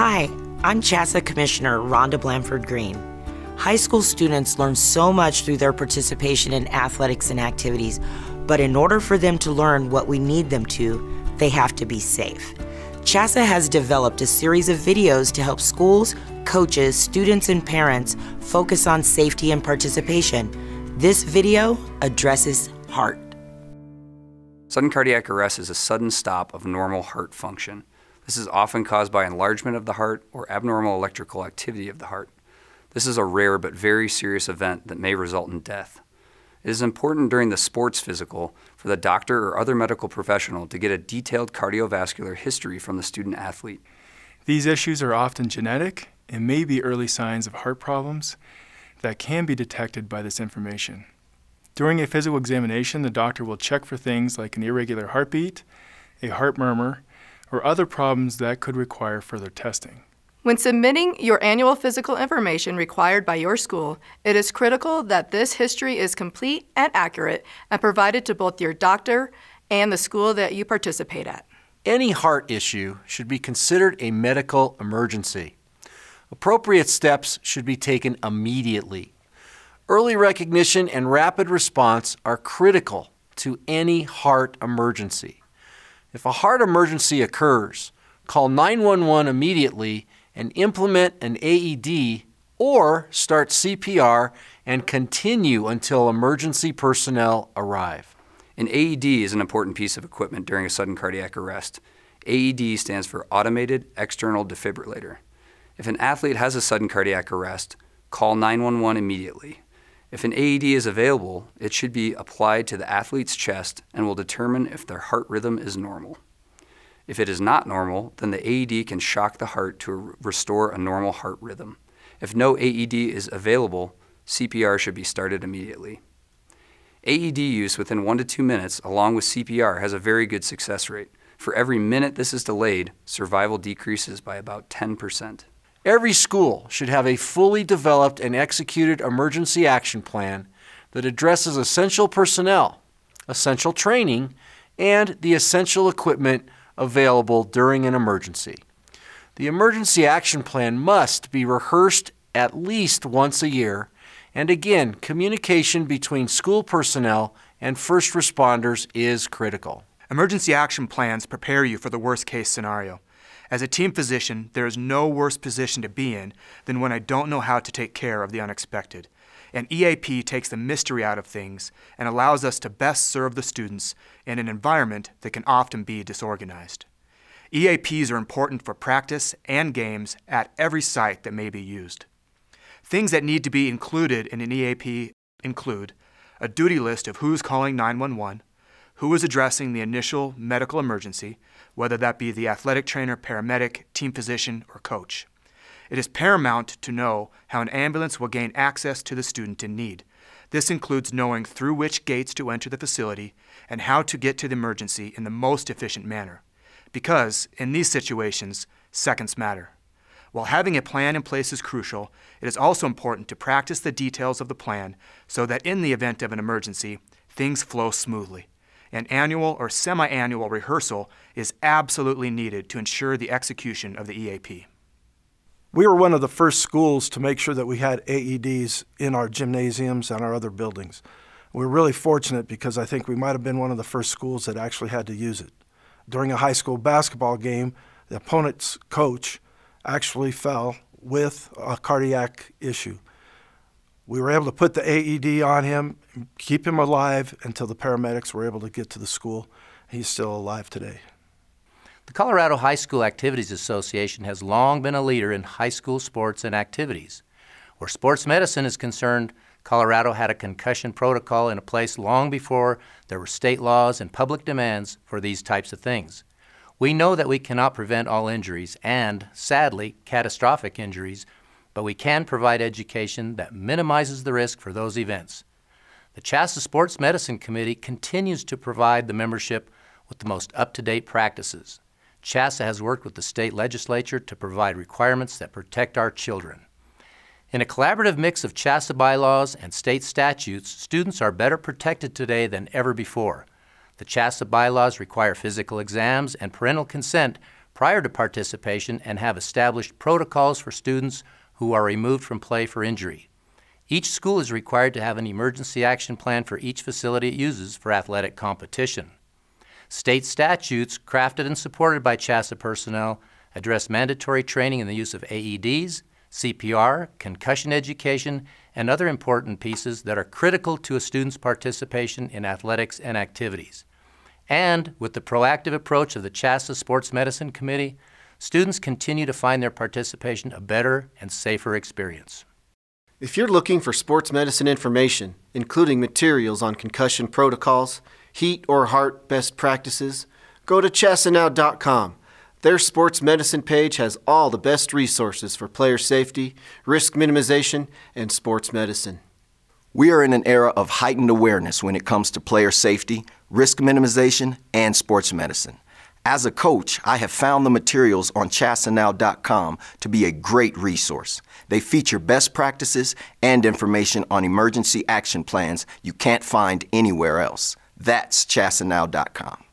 Hi, I'm CHASA Commissioner Rhonda Blanford Green. High school students learn so much through their participation in athletics and activities, but in order for them to learn what we need them to, they have to be safe. CHASA has developed a series of videos to help schools, coaches, students, and parents focus on safety and participation. This video addresses heart. Sudden cardiac arrest is a sudden stop of normal heart function. This is often caused by enlargement of the heart or abnormal electrical activity of the heart. This is a rare but very serious event that may result in death. It is important during the sports physical for the doctor or other medical professional to get a detailed cardiovascular history from the student athlete. These issues are often genetic and may be early signs of heart problems that can be detected by this information. During a physical examination, the doctor will check for things like an irregular heartbeat, a heart murmur, or other problems that could require further testing. When submitting your annual physical information required by your school, it is critical that this history is complete and accurate and provided to both your doctor and the school that you participate at. Any heart issue should be considered a medical emergency. Appropriate steps should be taken immediately. Early recognition and rapid response are critical to any heart emergency. If a heart emergency occurs, call 911 immediately and implement an AED or start CPR and continue until emergency personnel arrive. An AED is an important piece of equipment during a sudden cardiac arrest. AED stands for Automated External Defibrillator. If an athlete has a sudden cardiac arrest, call 911 immediately. If an AED is available, it should be applied to the athlete's chest and will determine if their heart rhythm is normal. If it is not normal, then the AED can shock the heart to restore a normal heart rhythm. If no AED is available, CPR should be started immediately. AED use within one to two minutes, along with CPR, has a very good success rate. For every minute this is delayed, survival decreases by about 10%. Every school should have a fully developed and executed emergency action plan that addresses essential personnel, essential training, and the essential equipment available during an emergency. The emergency action plan must be rehearsed at least once a year, and again, communication between school personnel and first responders is critical. Emergency action plans prepare you for the worst case scenario. As a team physician, there is no worse position to be in than when I don't know how to take care of the unexpected. An EAP takes the mystery out of things and allows us to best serve the students in an environment that can often be disorganized. EAPs are important for practice and games at every site that may be used. Things that need to be included in an EAP include a duty list of who's calling 911, who is addressing the initial medical emergency, whether that be the athletic trainer, paramedic, team physician, or coach. It is paramount to know how an ambulance will gain access to the student in need. This includes knowing through which gates to enter the facility and how to get to the emergency in the most efficient manner. Because, in these situations, seconds matter. While having a plan in place is crucial, it is also important to practice the details of the plan so that in the event of an emergency, things flow smoothly. An annual or semi-annual rehearsal is absolutely needed to ensure the execution of the EAP. We were one of the first schools to make sure that we had AEDs in our gymnasiums and our other buildings. We we're really fortunate because I think we might have been one of the first schools that actually had to use it. During a high school basketball game, the opponent's coach actually fell with a cardiac issue. We were able to put the AED on him, keep him alive until the paramedics were able to get to the school. He's still alive today. The Colorado High School Activities Association has long been a leader in high school sports and activities. Where sports medicine is concerned, Colorado had a concussion protocol in place long before there were state laws and public demands for these types of things. We know that we cannot prevent all injuries and, sadly, catastrophic injuries but we can provide education that minimizes the risk for those events. The Chassa Sports Medicine Committee continues to provide the membership with the most up-to-date practices. CHASA has worked with the state legislature to provide requirements that protect our children. In a collaborative mix of CHASA bylaws and state statutes, students are better protected today than ever before. The CHASA bylaws require physical exams and parental consent prior to participation and have established protocols for students who are removed from play for injury. Each school is required to have an emergency action plan for each facility it uses for athletic competition. State statutes, crafted and supported by CHASA personnel, address mandatory training in the use of AEDs, CPR, concussion education, and other important pieces that are critical to a student's participation in athletics and activities. And with the proactive approach of the CHASA Sports Medicine Committee, students continue to find their participation a better and safer experience. If you're looking for sports medicine information, including materials on concussion protocols, heat or heart best practices, go to chassanow.com. Their sports medicine page has all the best resources for player safety, risk minimization, and sports medicine. We are in an era of heightened awareness when it comes to player safety, risk minimization, and sports medicine. As a coach, I have found the materials on Chassanow.com to be a great resource. They feature best practices and information on emergency action plans you can't find anywhere else. That's Chassanow.com.